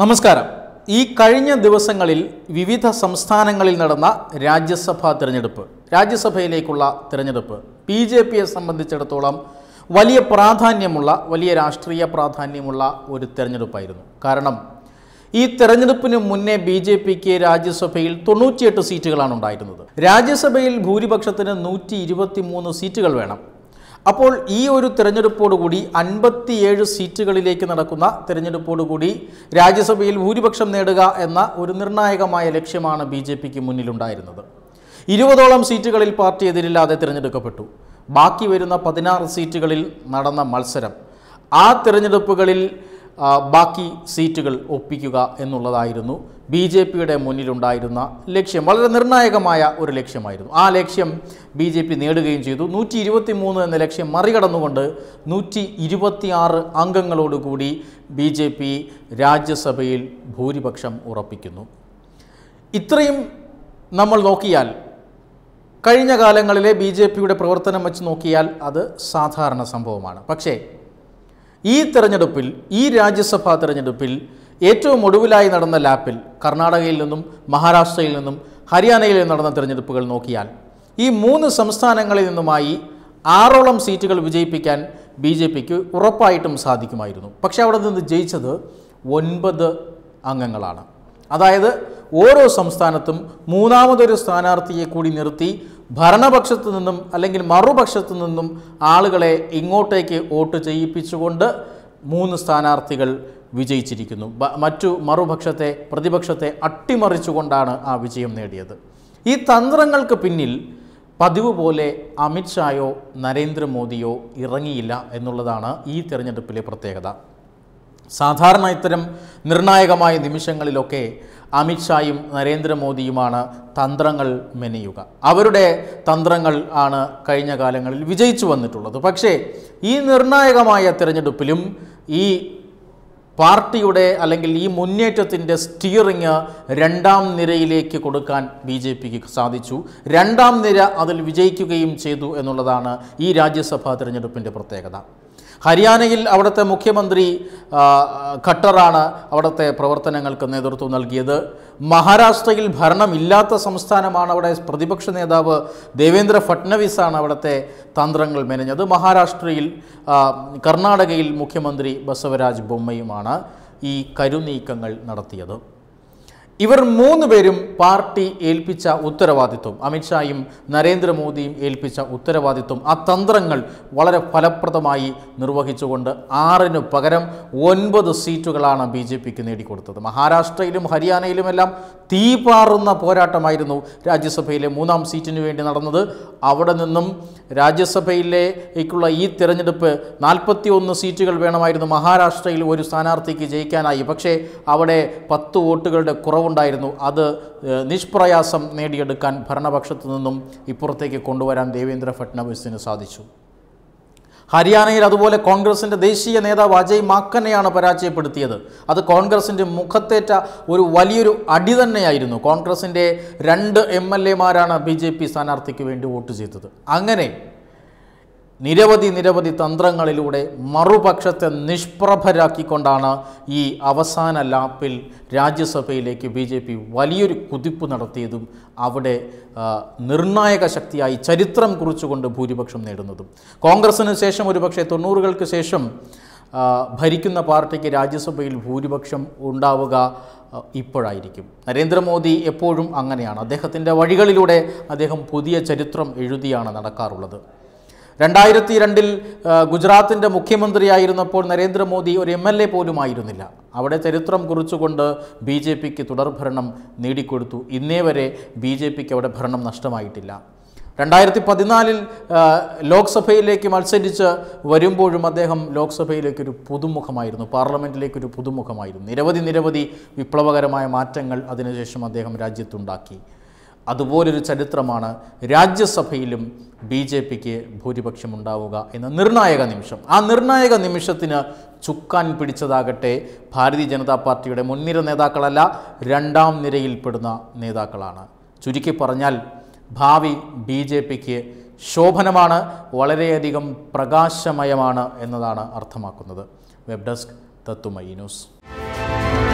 നമസ്കാരം ഈ കഴിഞ്ഞ ദിവസങ്ങളിൽ വിവിധ സംസ്ഥാനങ്ങളിൽ നടന്ന രാജ്യസഭാ തിരഞ്ഞെടുപ്പ് രാജ്യസഭയിലേക്കുള്ള തിരഞ്ഞെടുപ്പ് ബി ജെ പിയെ സംബന്ധിച്ചിടത്തോളം വലിയ പ്രാധാന്യമുള്ള വലിയ രാഷ്ട്രീയ പ്രാധാന്യമുള്ള ഒരു തിരഞ്ഞെടുപ്പായിരുന്നു കാരണം ഈ തെരഞ്ഞെടുപ്പിന് മുന്നേ ബി ജെ പിക്ക് രാജ്യസഭയിൽ തൊണ്ണൂറ്റിയെട്ട് സീറ്റുകളാണ് ഉണ്ടായിരുന്നത് രാജ്യസഭയിൽ ഭൂരിപക്ഷത്തിന് നൂറ്റി ഇരുപത്തി മൂന്ന് സീറ്റുകൾ വേണം അപ്പോൾ ഈ ഒരു തെരഞ്ഞെടുപ്പോടുകൂടി അൻപത്തിയേഴ് സീറ്റുകളിലേക്ക് നടക്കുന്ന തെരഞ്ഞെടുപ്പോടുകൂടി രാജ്യസഭയിൽ ഭൂരിപക്ഷം നേടുക എന്ന ഒരു നിർണായകമായ ലക്ഷ്യമാണ് ബി ജെ പിക്ക് മുന്നിലുണ്ടായിരുന്നത് ഇരുപതോളം സീറ്റുകളിൽ പാർട്ടി എതിരില്ലാതെ തിരഞ്ഞെടുക്കപ്പെട്ടു ബാക്കി വരുന്ന പതിനാറ് സീറ്റുകളിൽ നടന്ന മത്സരം ആ തിരഞ്ഞെടുപ്പുകളിൽ ബാക്കി സീറ്റുകൾ ഒപ്പിക്കുക എന്നുള്ളതായിരുന്നു ബി ജെ പിയുടെ മുന്നിലുണ്ടായിരുന്ന ലക്ഷ്യം വളരെ നിർണായകമായ ഒരു ലക്ഷ്യമായിരുന്നു ആ ലക്ഷ്യം ബി ജെ പി നേടുകയും ചെയ്തു നൂറ്റി ഇരുപത്തി മൂന്ന് എന്ന ലക്ഷ്യം മറികടന്നുകൊണ്ട് നൂറ്റി ഇരുപത്തിയാറ് അംഗങ്ങളോടുകൂടി ബി ജെ പി രാജ്യസഭയിൽ ഭൂരിപക്ഷം ഉറപ്പിക്കുന്നു ഇത്രയും നമ്മൾ നോക്കിയാൽ കഴിഞ്ഞ കാലങ്ങളിലെ ബി ജെ പിയുടെ പ്രവർത്തനം വെച്ച് നോക്കിയാൽ അത് സാധാരണ സംഭവമാണ് പക്ഷേ ഈ തെരഞ്ഞെടുപ്പിൽ ഈ രാജ്യസഭാ തെരഞ്ഞെടുപ്പിൽ ഏറ്റവും ഒടുവിലായി നടന്ന ലാപ്പിൽ കർണാടകയിൽ നിന്നും മഹാരാഷ്ട്രയിൽ നിന്നും ഹരിയാനയിൽ നിന്നും നടന്ന തിരഞ്ഞെടുപ്പുകൾ നോക്കിയാൽ ഈ മൂന്ന് സംസ്ഥാനങ്ങളിൽ നിന്നുമായി ആറോളം സീറ്റുകൾ വിജയിപ്പിക്കാൻ ബി ജെ പിക്ക് ഉറപ്പായിട്ടും സാധിക്കുമായിരുന്നു പക്ഷേ അവിടെ നിന്ന് ജയിച്ചത് ഒൻപത് അംഗങ്ങളാണ് അതായത് ഓരോ സംസ്ഥാനത്തും മൂന്നാമതൊരു സ്ഥാനാർത്ഥിയെ കൂടി നിർത്തി ഭരണപക്ഷത്തു നിന്നും അല്ലെങ്കിൽ മറുപക്ഷത്തു നിന്നും ആളുകളെ ഇങ്ങോട്ടേക്ക് വോട്ട് ചെയ്യിപ്പിച്ചുകൊണ്ട് മൂന്ന് സ്ഥാനാർത്ഥികൾ വിജയിച്ചിരിക്കുന്നു മറ്റു മറുപക്ഷത്തെ പ്രതിപക്ഷത്തെ അട്ടിമറിച്ചുകൊണ്ടാണ് ആ വിജയം നേടിയത് ഈ തന്ത്രങ്ങൾക്ക് പിന്നിൽ പതിവ് പോലെ അമിത്ഷായോ നരേന്ദ്രമോദിയോ ഇറങ്ങിയില്ല എന്നുള്ളതാണ് ഈ തിരഞ്ഞെടുപ്പിലെ പ്രത്യേകത സാധാരണ ഇത്തരം നിർണായകമായ നിമിഷങ്ങളിലൊക്കെ അമിത്ഷായും നരേന്ദ്രമോദിയുമാണ് തന്ത്രങ്ങൾ മെനയുക അവരുടെ തന്ത്രങ്ങൾ ആണ് കഴിഞ്ഞ കാലങ്ങളിൽ വിജയിച്ചു വന്നിട്ടുള്ളത് പക്ഷേ ഈ നിർണായകമായ തിരഞ്ഞെടുപ്പിലും ഈ പാർട്ടിയുടെ അല്ലെങ്കിൽ ഈ മുന്നേറ്റത്തിൻ്റെ സ്റ്റിയറിങ് രണ്ടാം നിരയിലേക്ക് കൊടുക്കാൻ ബി ജെ പിക്ക് സാധിച്ചു രണ്ടാം നിര അതിൽ വിജയിക്കുകയും ചെയ്തു എന്നുള്ളതാണ് ഈ രാജ്യസഭാ തിരഞ്ഞെടുപ്പിൻ്റെ പ്രത്യേകത ഹരിയാനയിൽ അവിടുത്തെ മുഖ്യമന്ത്രി ഖട്ടറാണ് അവിടുത്തെ പ്രവർത്തനങ്ങൾക്ക് നേതൃത്വം നൽകിയത് മഹാരാഷ്ട്രയിൽ ഭരണമില്ലാത്ത സംസ്ഥാനമാണ് അവിടെ പ്രതിപക്ഷ നേതാവ് ദേവേന്ദ്ര ഫട്നവിസാണ് അവിടുത്തെ തന്ത്രങ്ങൾ മെനഞ്ഞത് മഹാരാഷ്ട്രയിൽ കർണാടകയിൽ മുഖ്യമന്ത്രി ബസവരാജ് ബൊമ്മയുമാണ് ഈ കരുനീക്കങ്ങൾ നടത്തിയത് ഇവർ മൂന്ന് പേരും പാർട്ടി ഏൽപ്പിച്ച ഉത്തരവാദിത്വം അമിത്ഷായും നരേന്ദ്രമോദിയും ഏൽപ്പിച്ച ഉത്തരവാദിത്വം ആ തന്ത്രങ്ങൾ വളരെ ഫലപ്രദമായി നിർവഹിച്ചുകൊണ്ട് ആറിന് പകരം ഒൻപത് സീറ്റുകളാണ് ബി ജെ പിക്ക് നേടിക്കൊടുത്തത് മഹാരാഷ്ട്രയിലും ഹരിയാനയിലുമെല്ലാം തീപാറുന്ന പോരാട്ടമായിരുന്നു രാജ്യസഭയിലെ മൂന്നാം സീറ്റിനു വേണ്ടി നടന്നത് അവിടെ നിന്നും രാജ്യസഭയിലേക്കുള്ള ഈ തിരഞ്ഞെടുപ്പ് നാൽപ്പത്തി ഒന്ന് സീറ്റുകൾ വേണമായിരുന്നു മഹാരാഷ്ട്രയിൽ ഒരു സ്ഥാനാർത്ഥിക്ക് ജയിക്കാനായി പക്ഷേ അവിടെ പത്ത് വോട്ടുകളുടെ കുറവ് കുറവുണ്ടായിരുന്നു അത് നിഷ്പ്രയാസം നേടിയെടുക്കാൻ ഭരണപക്ഷത്തു നിന്നും ഇപ്പുറത്തേക്ക് കൊണ്ടുവരാൻ ദേവേന്ദ്ര ഫട്നാവിസിന് സാധിച്ചു ഹരിയാനയിൽ അതുപോലെ കോൺഗ്രസിൻ്റെ ദേശീയ നേതാവ് അജയ് മാക്കനെയാണ് പരാജയപ്പെടുത്തിയത് അത് കോൺഗ്രസിൻ്റെ മുഖത്തേറ്റ ഒരു വലിയൊരു അടി തന്നെയായിരുന്നു കോൺഗ്രസിൻ്റെ രണ്ട് എം എൽ എമാരാണ് ബി ജെ പി സ്ഥാനാർത്ഥിക്ക് വേണ്ടി വോട്ട് ചെയ്തത് അങ്ങനെ നിരവധി നിരവധി തന്ത്രങ്ങളിലൂടെ മറുപക്ഷത്തെ നിഷ്പ്രഭരാക്കിക്കൊണ്ടാണ് ഈ അവസാന ലാപ്പിൽ രാജ്യസഭയിലേക്ക് ബി ജെ പി വലിയൊരു കുതിപ്പ് നടത്തിയതും അവിടെ നിർണായക ശക്തിയായി ചരിത്രം കുറിച്ചുകൊണ്ട് ഭൂരിപക്ഷം നേടുന്നതും കോൺഗ്രസ്സിന് ശേഷം ഒരുപക്ഷെ തൊണ്ണൂറുകൾക്ക് ശേഷം ഭരിക്കുന്ന പാർട്ടിക്ക് രാജ്യസഭയിൽ ഭൂരിപക്ഷം ഉണ്ടാവുക ഇപ്പോഴായിരിക്കും നരേന്ദ്രമോദി എപ്പോഴും അങ്ങനെയാണ് അദ്ദേഹത്തിൻ്റെ വഴികളിലൂടെ അദ്ദേഹം പുതിയ ചരിത്രം എഴുതിയാണ് നടക്കാറുള്ളത് രണ്ടായിരത്തി രണ്ടിൽ ഗുജറാത്തിൻ്റെ മുഖ്യമന്ത്രിയായിരുന്നപ്പോൾ നരേന്ദ്രമോദി ഒരു എം എൽ എ പോലുമായിരുന്നില്ല അവിടെ ചരിത്രം കുറിച്ചുകൊണ്ട് ബി ജെ പിക്ക് തുടർഭരണം നേടിക്കൊടുത്തു ഇന്നേ വരെ ബി ജെ പിക്ക് അവിടെ ഭരണം നഷ്ടമായിട്ടില്ല രണ്ടായിരത്തി പതിനാലിൽ ലോക്സഭയിലേക്ക് മത്സരിച്ച് വരുമ്പോഴും അദ്ദേഹം ലോക്സഭയിലേക്കൊരു പുതുമുഖമായിരുന്നു പാർലമെൻറ്റിലേക്കൊരു പുതുമുഖമായിരുന്നു നിരവധി നിരവധി വിപ്ലവകരമായ മാറ്റങ്ങൾ അതിനുശേഷം അദ്ദേഹം രാജ്യത്തുണ്ടാക്കി അതുപോലൊരു ചരിത്രമാണ് രാജ്യസഭയിലും ബി ജെ പിക്ക് ഭൂരിപക്ഷം ഉണ്ടാവുക എന്ന നിർണായക നിമിഷം ആ നിർണായക നിമിഷത്തിന് ചുക്കാൻ പിടിച്ചതാകട്ടെ ഭാരതീയ ജനതാ പാർട്ടിയുടെ മുൻനിര നേതാക്കളല്ല രണ്ടാം നിരയിൽപ്പെടുന്ന നേതാക്കളാണ് ചുരുക്കി പറഞ്ഞാൽ ഭാവി ബി ജെ പിക്ക് ശോഭനമാണ് വളരെയധികം പ്രകാശമയമാണ് എന്നതാണ് അർത്ഥമാക്കുന്നത് വെബ് ഡെസ്ക് തത്തുമൈ ന്യൂസ്